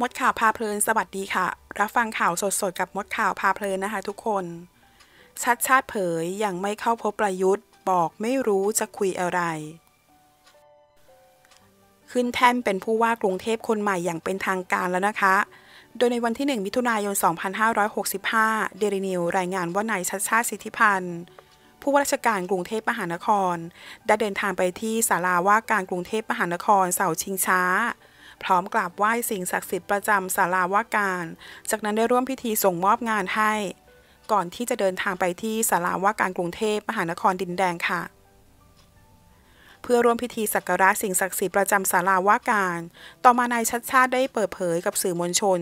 มดข่าวพาเพลินสวัสดีค่ะ รับฟังข่าวสดๆ กับมดข่าวพาเพลินนะคะทุกคน ชัดชาติเผย ยังไม่เข้าพบประยุทธ์ บอกไม่รู้จะคุยอะไร ขึ้นแท่นเป็นผู้ว่ากรุงเทพคนใหม่อย่างเป็นทางการแล้วนะคะ โดยในวันที่ 1 มิถุนายน 2565 เดลินิว รายงานว่านายชัดชาติสิทธิพันธ์ ผู้ว่าราชการกรุงเทพมหานคร ได้เดินทางไปที่ศาลาว่าการกรุงเทพมหานคร เสาชิงช้าพร้อมกราบไหว้สิ่งศักดิ์สิทธิ์ประจำศาลาว่าการ จากนั้นได้ร่วมพิธีส่งมอบงานให้ ก่อนที่จะเดินทางไปที่ศาลาว่าการกรุงเทพมหานครดินแดงค่ะ เพื่อร่วมพิธีสักการะสิ่งศักดิ์สิทธิ์ประจำศาลาว่าการ ต่อมานายชัดชาติได้เปิดเผยกับสื่อมวลชน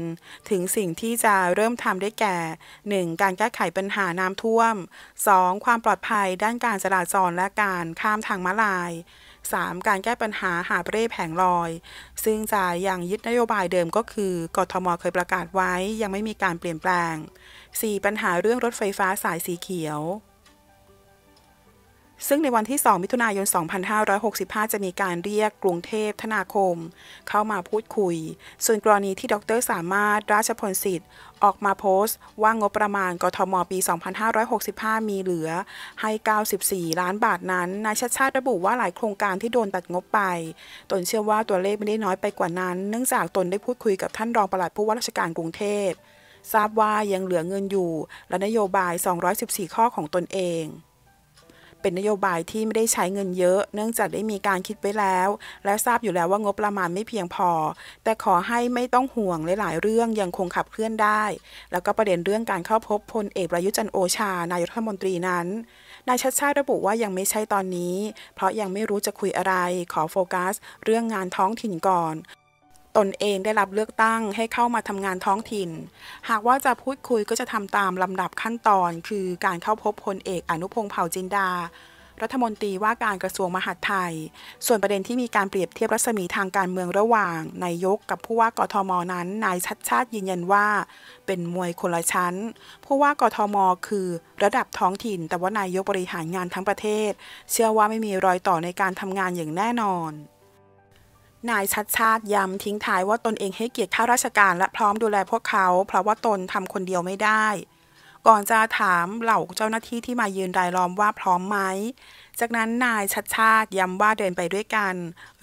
ถึงสิ่งที่จะเริ่มทำได้แก่ 1. การแก้ไขปัญหาน้ำท่วม 2. ความปลอดภัยด้านการจราจรและการข้ามทางม้าลาย 3. การแก้ปัญหาหาเร่แผงลอย ซึ่งจะยังยึดนโยบายเดิมก็คือ กทม เคยประกาศไว้ยังไม่มีการเปลี่ยนแปลง 4. ปัญหาเรื่องรถไฟฟ้าสายสีเขียวซึ่งในวันที่ 2 มิถุนายน 2565 จะมีการเรียกกรุงเทพธนาคม เข้ามาพูดคุย ส่วนกรณีที่ดรสามารถราชพลสิทธิ์ออกมาโพสต์ว่างบประมาณกทมปี2565 มีเหลือให้ 94 ล้านบาทนั้นนายชัดชาติระบุว่าหลายโครงการที่โดนตัดงบไป ตนเชื่อว่าตัวเลขไม่ได้น้อยไปกว่านั้นเนื่องจากตนได้พูดคุยกับท่านรองปลัดผู้ว่าราชการกรุงเทพทราบว่ายังเหลือเงินอยู่ และนโยบาย 214 ข้อของตนเองเป็นนโยบายที่ไม่ได้ใช้เงินเยอะ เนื่องจากได้มีการคิดไว้แล้ว และทราบอยู่แล้วว่างบประมาณไม่เพียงพอ แต่ขอให้ไม่ต้องห่วงหลายๆเรื่องยังคงขับเคลื่อนได้ แล้วก็ประเด็นเรื่องการเข้าพบพลเอกประยุจันโอชา นายรัฐมนตรีนั้น นายชัดชาติระบุว่ายังไม่ใช่ตอนนี้ เพราะยังไม่รู้จะคุยอะไร ขอโฟกัส เรื่องงานท้องถิ่นก่อนตนเองได้รับเลือกตั้งให้เข้ามาทำงานท้องถิ่น หากว่าจะพูดคุยก็จะทำตามลำดับขั้นตอน คือการเข้าพบพลเอกอนุพงษ์เผ่าจินดา รัฐมนตรีว่าการกระทรวงมหาดไทย ส่วนประเด็นที่มีการเปรียบเทียบรัศมีทางการเมืองระหว่างนายกกับผู้ว่ากทมนั้น นายชัดชาติยืนยันว่า เป็นมวยคนละชั้นผู้ว่ากทมคือระดับท้องถิ่น แต่ว่านายกบริหารงานทั้งประเทศ เชื่อว่าไม่มีรอยต่อในการทำงานอย่างแน่นอนนายชัดชาติย้ำทิ้งท้ายว่าตนเองให้เกียรติข้าราชการและพร้อมดูแลพวกเขาเพราะว่าตนทำคนเดียวไม่ได้ ก่อนจะถามเหล่าเจ้าหน้าที่ที่มายืนรายล้อมว่าพร้อมไหมจากนั้นนายชัดชาติย้ำว่าเดินไปด้วยกัน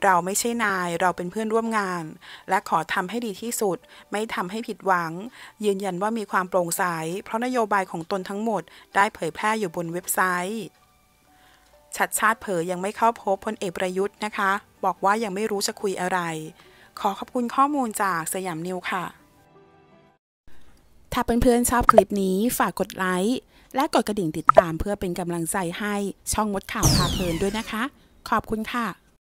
เราไม่ใช่นายเราเป็นเพื่อนร่วมงาน และขอทำให้ดีที่สุด ไม่ทำให้ผิดหวัง ยืนยันว่ามีความโปร่งใสเพราะนโยบายของตนทั้งหมด ได้เผยแพร่อยู่บนเว็บไซต์ ชัดชาติเผยยังไม่เข้าพบพลเอกประยุทธ์นะคะบอกว่ายังไม่รู้จะคุยอะไร ขอขอบคุณข้อมูลจากสยามนิวค่ะ ถ้าเพื่อนๆชอบคลิปนี้ฝากกดไลค์และกดกระดิ่งติดตามเพื่อเป็นกำลังใจให้ช่องมดข่าวพาเพลินด้วยนะคะ ขอบคุณค่ะ